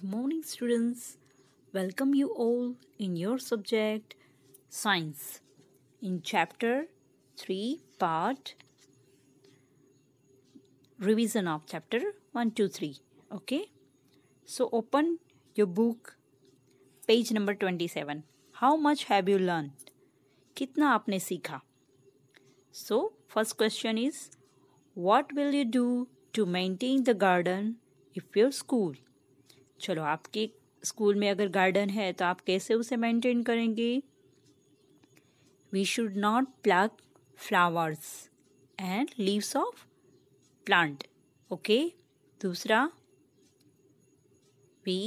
Good morning, students. Welcome you all in your subject Science in chapter 3, part revision of chapter 1, 2, 3. Okay, so open your book, page number 27. How much have you learned? Kitna aapne sikha? So, first question is What will you do to maintain the garden if your school चलो आपके school में अगर garden है तो आप कैसे उसे maintain करेंगे we should not plug flowers and leaves off plant okay दूसरा we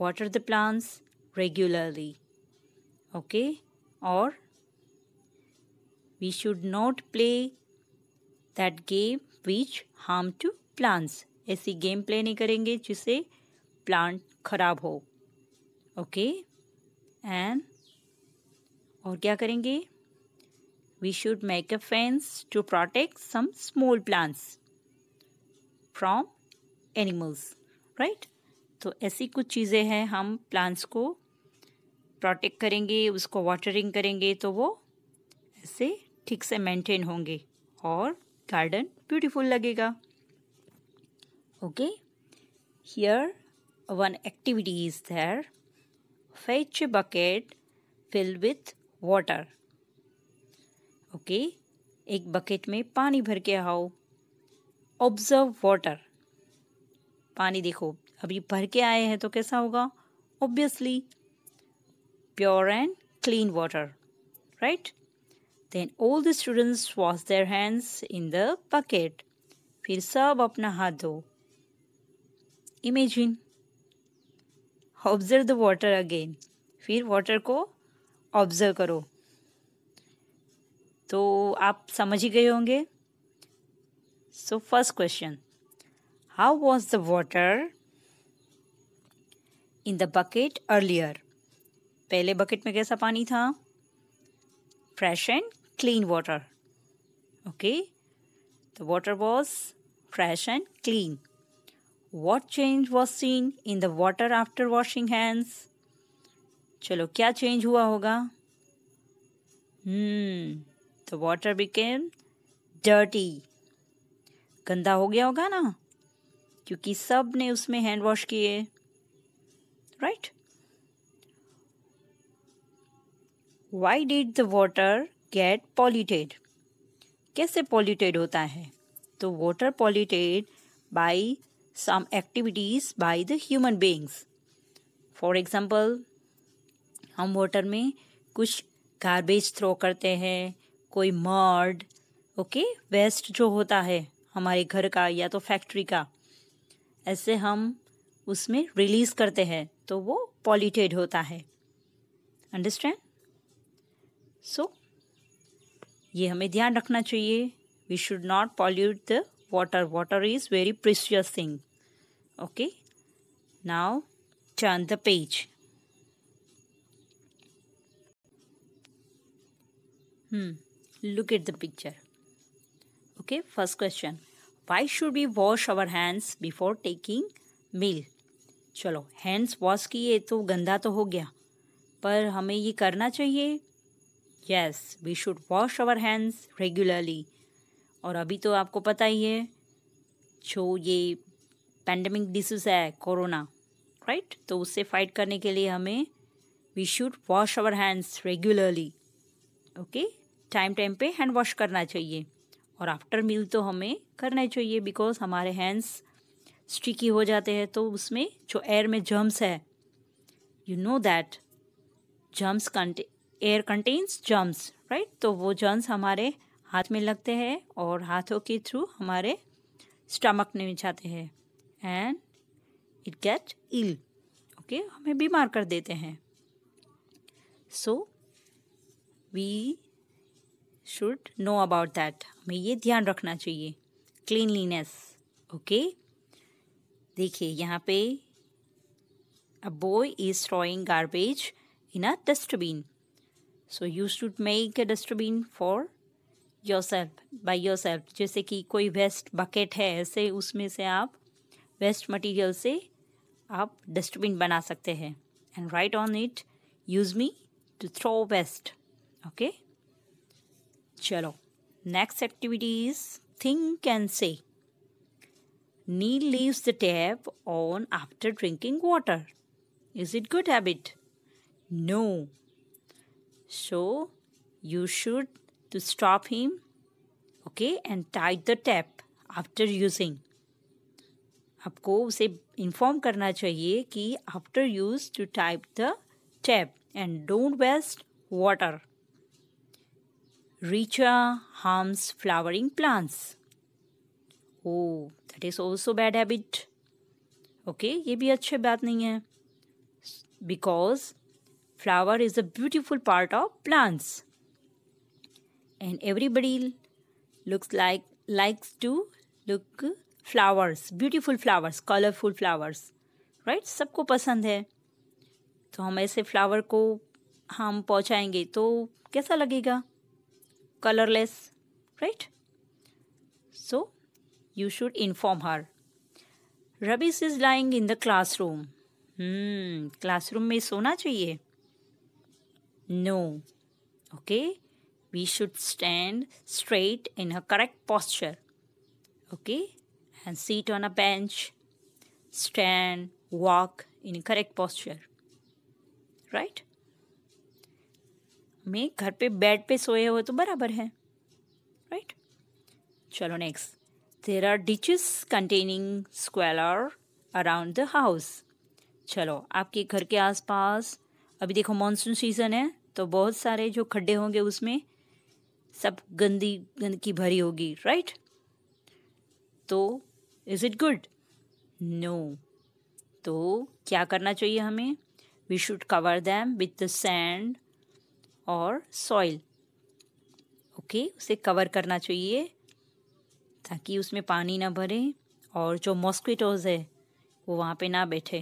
water the plants regularly okay और we should not play that game which harm to plants ऐसी गेम प्ले नहीं करेंगे जिसे प्लांट खराब हो ओके एंड और क्या करेंगे we should make a fence to protect some small plants from animals right तो ऐसी कुछ चीज़ें हैं हम प्लांट्स को प्रोटेक्ट करेंगे उसको वाटरिंग करेंगे तो वो ऐसे ठीक से मेंटेन होंगे और गार्डन ब्यूटीफुल लगेगा okay here one activity is there fetch a bucket filled with water okay okay, एक बकेट में पानी भर के आओ ऑब्जर्व वाटर पानी देखो अभी भर के आए हैं तो कैसा होगा obviously pure and clean water right then all the students wash their hands in the bucket फिर सब अपना हाथ धो imagine observe the water again फिर वाटर को ऑब्ज़र्व करो तो आप समझ ही गए होंगे so first question how was the water in the bucket earlier पहले बकेट में कैसा पानी था fresh and clean water okay the water was fresh and clean what change was seen in the water after washing hands चलो क्या change हुआ होगा hmm the water became dirty गंदा हो गया होगा ना क्योंकि सब ने उसमें हैंड वॉश किए right why did the water get polluted कैसे पॉल्यूटेड होता है तो water polluted by some activities by the human beings for example हम वाटर में कुछ गार्बेज थ्रो करते हैं कोई मर्ड ओके वेस्ट जो होता है हमारे घर का या तो फैक्ट्री का ऐसे हम उसमें रिलीज़ करते हैं तो वो पॉलीटेड होता है अंडरस्टैंड सो so, ये हमें ध्यान रखना चाहिए we should not pollute the water water is very precious thing okay now turn the page hmm look at the picture okay first question why should we wash our hands before taking meal चलो hands wash किए तो गंदा तो हो गया पर हमें ये करना चाहिए yes we should wash our hands regularly और अभी तो आपको पता ही है जो ये पेंडेमिक डिसीज़ है कोरोना राइट तो उससे फाइट करने के लिए हमें we should wash our hands regularly okay time time पे हैंड वॉश करना चाहिए और आफ्टर मील तो हमें करना चाहिए बिकॉज हमारे हैंड्स स्टिकी हो जाते हैं तो उसमें जो एयर में जर्म्स है you know that germs air contains germs right तो वो जर्म्स हमारे हाथ में लगते हैं और हाथों के थ्रू हमारे स्टमक में जाते हैं and it get ill okay हमें बीमार कर देते हैं so we should know about that हमें ये ध्यान रखना चाहिए क्लीनलीनेस ओके देखिए यहाँ पे a boy is throwing garbage in a dustbin so you should make a dustbin for yourself by yourself जैसे कि कोई वेस्ट बकेट है ऐसे उसमें से आप वेस्ट मटेरियल से आप डस्टबिन बना सकते हैं and write on it use me to throw waste okay चलो next activity is think and say Neel leaves the tap on after drinking water is it good habit no so you should to stop him okay and tight the tap after using आपको उसे inform करना चाहिए कि after use to type the tab and don't waste water Richa harms flowering plants ओ that is also bad habit okay ये भी अच्छे बात नहीं है because flower is a beautiful part of plants and everybody looks like likes to look flowers beautiful flowers colourful flowers right सबको पसंद है तो हम ऐसे फ्लावर को हम पहुंचाएंगे तो कैसा लगेगा colourless right so you should inform her rubbish is lying in the classroom classroom में सोना चाहिए no okay we should stand straight in a correct posture okay and sit on a bench, stand, walk in correct posture. Right मैं घर पे bed पे सोए हो तो बराबर है राइट चलो next there are ditches containing squalor around the house चलो आपके घर के आसपास अभी देखो मानसून सीज़न है तो बहुत सारे जो खड्डे होंगे उसमें सब गंदी गंदगी भरी होगी राइट तो इज़ इट गुड नो तो क्या करना चाहिए हमें we should cover them with the sand और सॉइल ओके okay, उसे कवर करना चाहिए ताकि उसमें पानी ना भरे और जो मॉस्किटोज है वो वहाँ पे ना बैठे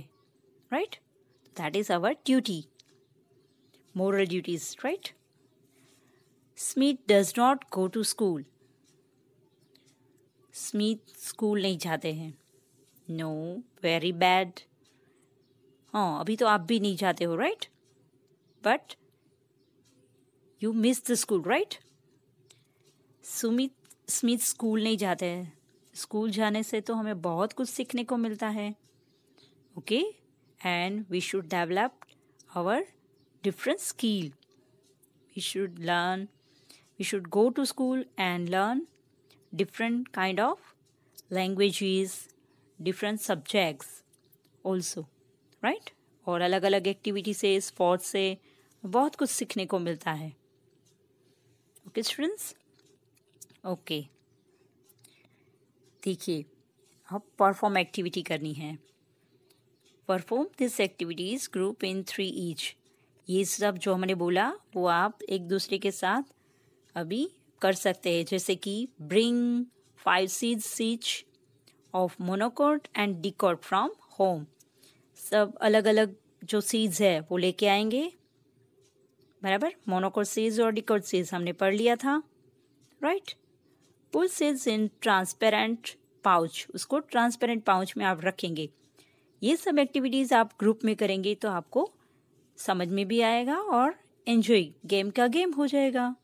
right that is our duty moral duties right Smith does not go to school Smith school नहीं जाते हैं नो वेरी बैड हाँ अभी तो आप भी नहीं जाते हो right but you miss the school right Sumit Smith school नहीं जाते हैं स्कूल जाने से तो हमें बहुत कुछ सीखने को मिलता है okay and we should develop our different skill we should learn we should go to school and learn different kind of languages different subjects also right और अलग अलग एक्टिविटी से स्पोर्ट्स से बहुत कुछ सीखने को मिलता है ओके स्टूडेंट्स ओके देखिए अब परफॉर्म एक्टिविटी करनी है perform this activities group in three each ये सब जो हमने बोला वो आप एक दूसरे के साथ अभी कर सकते हैं जैसे कि ब्रिंग फाइव सीज each of monocot and dicot from home सब अलग अलग जो सीड्स है वो लेके आएंगे बराबर मोनोकोट सीड्स और डिकोट सीड्स हमने पढ़ लिया था right pull seeds in transparent pouch उसको ट्रांसपेरेंट पाउच में आप रखेंगे ये सब एक्टिविटीज़ आप ग्रुप में करेंगे तो आपको समझ में भी आएगा और एंजॉय गेम का गेम हो जाएगा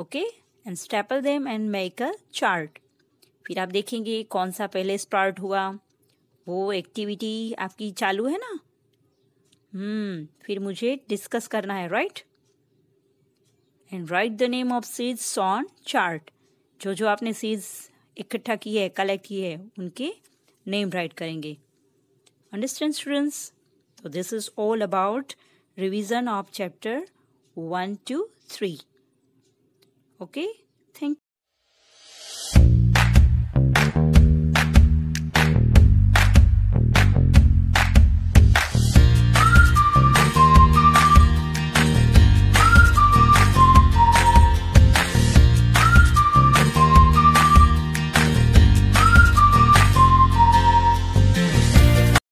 okay and staple them and make a chart फिर आप देखेंगे कौन सा पहले स्टार्ट हुआ वो एक्टिविटी आपकी चालू है ना हम्म फिर मुझे डिस्कस करना है right and write the name of seeds on chart जो जो आपने सीड्स इकट्ठा की है कलेक्ट की है उनके नेम राइट करेंगे अंडरस्टैंड स्टूडेंट्स तो this is all about revision of chapter one two three Okay. Thank